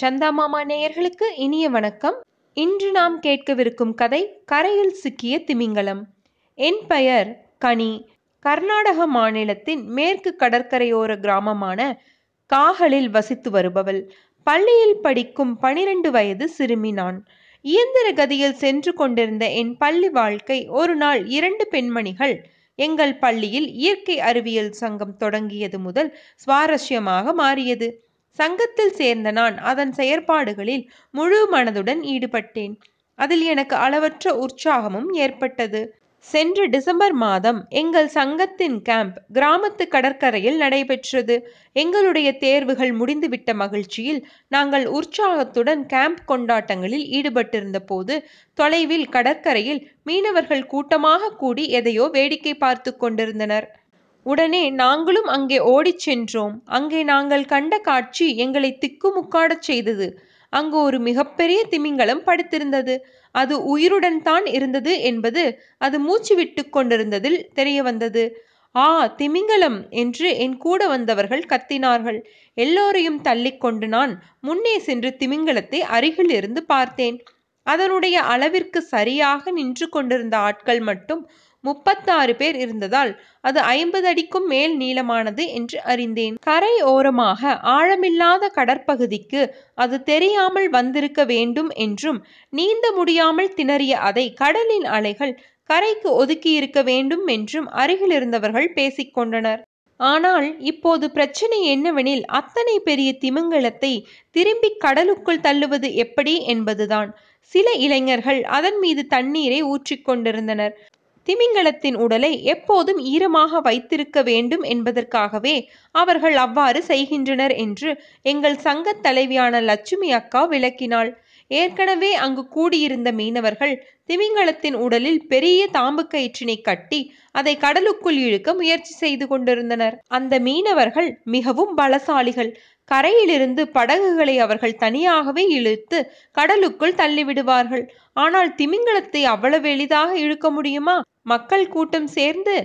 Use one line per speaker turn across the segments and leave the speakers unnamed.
சந்தாமாமா நேயர்களுக்கு இனிய வணக்கம் இன்று நாம் கேட்கவிருக்கும் கதை கரையில் சிக்கிய திமிங்கலம் என் பெயர் கனி கர்நாடக மாநிலத்தின் மேற்கு கடற்கரையோர கிராமமான காகலில் வசித்து வருபவள் பள்ளியில் படிக்கும் பனிரெண்டு வயது சிறுமி நான் இயந்திர கதியில் சென்று கொண்டிருந்த என் பள்ளி வாழ்க்கை ஒரு நாள் இரண்டு பெண்மணிகள் எங்கள் பள்ளியில் இயற்கை அறிவியல் சங்கம் தொடங்கியது முதல் சுவாரஸ்யமாக மாறியது சங்கத்தில் சேர்ந்த நான் அதன் செயற்பாடுகளில் முழு மனதுடன் ஈடுபட்டேன் அதில் எனக்கு அளவற்ற உற்சாகமும் ஏற்பட்டது சென்ற டிசம்பர் மாதம் எங்கள் சங்கத்தின் கேம்ப் கிராமத்து கடற்கரையில் நடைபெற்றது எங்களுடைய தேர்வுகள் முடிந்துவிட்ட மகிழ்ச்சியில் நாங்கள் உற்சாகத்துடன் கேம்ப் கொண்டாட்டங்களில் ஈடுபட்டிருந்த போது தொலைவில் கடற்கரையில் மீனவர்கள் கூட்டமாக கூடி எதையோ வேடிக்கை பார்த்து கொண்டிருந்தனர் உடனே நாங்களும் அங்கே ஓடிச் சென்றோம் அங்கே நாங்கள் கண்ட காட்சி எங்களை திக்குமுக்காடச் செய்தது அங்கு ஒரு மிகப்பெரிய திமிங்கலம் படுத்திருந்தது அது உயிருடன் தான் இருந்தது என்பது அது மூச்சு விட்டு கொண்டிருந்ததில் தெரிய வந்தது ஆ திமிங்கலம் என்று என் கூட வந்தவர்கள் கத்தினார்கள் எல்லோரையும் தள்ளிக்கொண்டு நான் முன்னே சென்று திமிங்கலத்தை அருகில் இருந்து பார்த்தேன் அதனுடைய அளவிற்கு சரியாக நின்று கொண்டிருந்த ஆட்கள் மட்டும் முப்பத்தாறு பேர் இருந்ததால் அது ஐம்பது அடிக்கும் மேல் நீளமானது என்று அறிந்தேன் கரை ஓரமாக ஆழமில்லாத கடற்பகுதிக்கு அது தெரியாமல் வந்திருக்க வேண்டும் என்றும் நீந்த முடியாமல் திணறிய அதை கடலின் அலைகள் கரைக்கு ஒதுக்கியிருக்க வேண்டும் என்றும் அருகிலிருந்தவர்கள் பேசிக்கொண்டனர் ஆனால் இப்போது பிரச்சனை என்னவெனில் அத்தனை பெரிய திமிங்கலத்தை திரும்பி கடலுக்குள் தள்ளுவது எப்படி என்பதுதான் சில இளைஞர்கள் அதன் மீது தண்ணீரை ஊற்றிக்கொண்டிருந்தனர் திமிங்கலத்தின் உடலை எப்போதும் ஈரமாக வைத்திருக்க வேண்டும் என்பதற்காகவே அவர்கள் அவ்வாறு செய்கின்றனர் என்று எங்கள் சங்கத் தலைவியான லட்சுமி அக்கா விளக்கினாள் ஏற்கனவே அங்கு கூடியிருந்த மீனவர்கள் திமிங்கலத்தின் உடலில் பெரிய தாம்பு கயிற்றினை கட்டி அதை கடலுக்குள் இழுக்க முயற்சி செய்து கொண்டிருந்தனர் அந்த மீனவர்கள் மிகவும் பலசாலிகள் கரையிலிருந்து படகுகளை அவர்கள் தனியாகவே இழுத்து கடலுக்குள் தள்ளிவிடுவார்கள் ஆனால் திமிங்கலத்தை அவ்வளவு எளிதாக இழுக்க முடியுமா மக்கள் கூட்டம் சேர்ந்து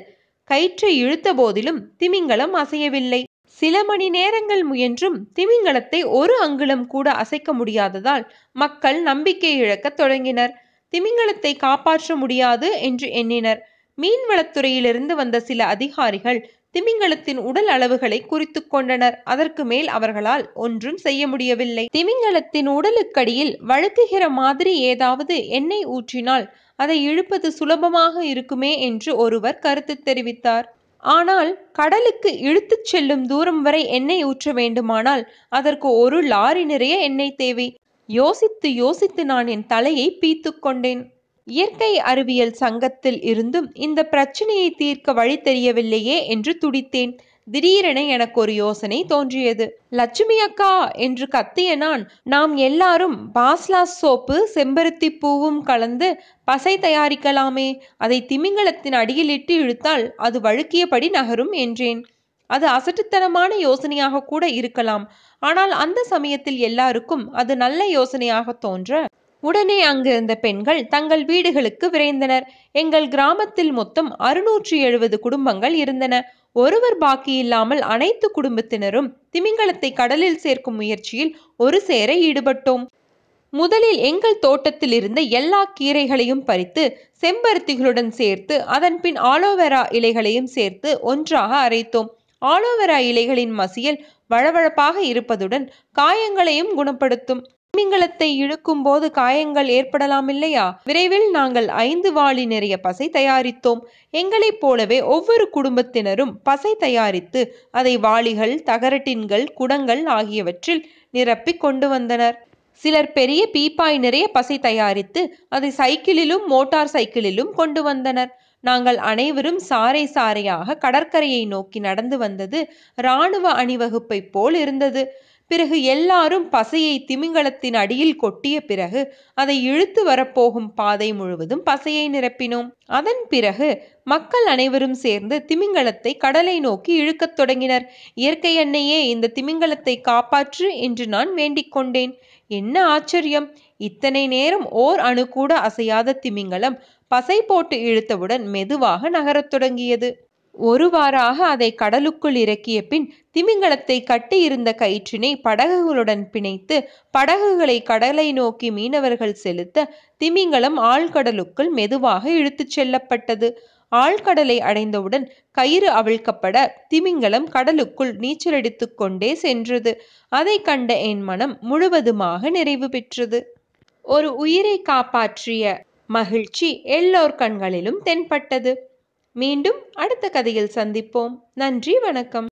கயிற்றை இழுத்த போதிலும் திமிங்கலம் அசையவில்லை சில மணி நேரங்கள் முயன்றும் திமிங்கலத்தை ஒரு அங்குலம் கூட அசைக்க முடியாததால் மக்கள் நம்பிக்கை இழக்க தொடங்கினர் திமிங்கலத்தை காப்பாற்ற முடியாது என்று எண்ணினர் மீன்வளத்துறையிலிருந்து வந்த சில அதிகாரிகள் திமிங்கலத்தின் உடல் அளவுகளை குறித்து கொண்டனர் அதற்கு மேல் அவர்களால் ஒன்றும் செய்ய முடியவில்லை திமிங்கலத்தின் உடலுக்கடியில் வழுக்குகிற மாதிரி ஏதாவது எண்ணெய் ஊற்றினால் அதை இழுப்பது சுலபமாக இருக்குமே என்று ஒருவர் கருத்து தெரிவித்தார் ஆனால் கடலுக்கு இழுத்துச் செல்லும் தூரம் வரை எண்ணெய் ஊற்ற வேண்டுமானால் அதற்கு ஒரு லாரி நிறைய எண்ணெய் தேவை யோசித்து யோசித்து நான் என் தலையை பீத்து கொண்டேன் இயற்கை அறிவியல் சங்கத்தில் இருந்தும் இந்த பிரச்சனையை தீர்க்க வழி தெரியவில்லையே என்று துடித்தேன் திடீரென எனக்கு ஒரு யோசனை தோன்றியது லட்சுமி அக்கா என்று கத்திய நான் நாம் எல்லாரும் பாஸ்லா சோப்பு செம்பருத்தி பூவும் கலந்து பசை தயாரிக்கலாமே அதை திமிங்கலத்தின் அடியில் இட்டு இழுத்தால் அது வழுக்கியபடி நகரும் என்றேன் அது அசட்டுத்தனமான யோசனையாக கூட இருக்கலாம் ஆனால் அந்த சமயத்தில் எல்லாருக்கும் அது நல்ல யோசனையாக தோன்ற உடனே அங்கிருந்த பெண்கள் தங்கள் வீடுகளுக்கு விரைந்தனர் எங்கள் கிராமத்தில் மொத்தம் அறுநூற்றி எழுபது குடும்பங்கள் இருந்தன ஒருவர் பாக்கி இல்லாமல் அனைத்து குடும்பத்தினரும் திமிங்கலத்தை கடலில் சேர்க்கும் முயற்சியில் ஒரு சேர ஈடுபட்டோம் முதலில் எங்கள் தோட்டத்தில் இருந்த எல்லா கீரைகளையும் பறித்து செம்பருத்திகளுடன் சேர்த்து அதன்பின் ஆலோவேரா இலைகளையும் சேர்த்து ஒன்றாக அரைத்தோம் ஆலோவேரா இலைகளின் மசியல் வழவழப்பாக இருப்பதுடன் காயங்களையும் குணப்படுத்தும் திமிங்கலத்தை இழுக்கும் போது காயங்கள் ஏற்படலாம் இல்லையா விரைவில் நாங்கள் ஐந்து வாளி நிறைய பசை தயாரித்தோம் எங்களைப் போலவே ஒவ்வொரு குடும்பத்தினரும் பசை தயாரித்து அதை வாளிகள் தகரட்டின்கள் குடங்கள் ஆகியவற்றில் நிரப்பி கொண்டு வந்தனர் சிலர் பெரிய பீப்பாய் நிறைய பசை தயாரித்து அதை சைக்கிளிலும் மோட்டார் சைக்கிளிலும் கொண்டு வந்தனர் நாங்கள் அனைவரும் சாறை சாறையாக கடற்கரையை நோக்கி நடந்து வந்தது இராணுவ அணிவகுப்பை போல் இருந்தது பிறகு எல்லாரும் பசையை திமிங்கலத்தின் அடியில் கொட்டிய பிறகு அதை இழுத்து வரப்போகும் பாதை முழுவதும் பசையை நிரப்பினோம் அதன் பிறகு மக்கள் அனைவரும் சேர்ந்து திமிங்கலத்தை கடலை நோக்கி இழுக்கத் தொடங்கினர் இயற்கை எண்ணெயே இந்த திமிங்கலத்தை காப்பாற்று என்று நான் வேண்டிக் கொண்டேன் என்ன ஆச்சரியம் இத்தனை நேரம் ஓர் அணு கூட அசையாத திமிங்கலம் பசை போட்டு இழுத்தவுடன் மெதுவாக நகரத் தொடங்கியது ஒருவாறாக அதை கடலுக்குள் இறக்கிய பின் திமிங்கலத்தை கட்டியிருந்த கயிற்றினை படகுகளுடன் பிணைத்து படகுகளை கடலை நோக்கி மீனவர்கள் செலுத்த திமிங்கலம் ஆழ்கடலுக்குள் மெதுவாக இழுத்துச் செல்லப்பட்டது ஆழ்கடலை அடைந்தவுடன் கயிறு அவிழ்க்கப்பட திமிங்கலம் கடலுக்குள் நீச்சலடித்து கொண்டே சென்றது அதை கண்ட என் மனம் முழுவதுமாக நிறைவு பெற்றது ஒரு உயிரை காப்பாற்றிய மகிழ்ச்சி எல்லோர் கண்களிலும் தென்பட்டது மீண்டும் அடுத்த கதையில் சந்திப்போம் நன்றி வணக்கம்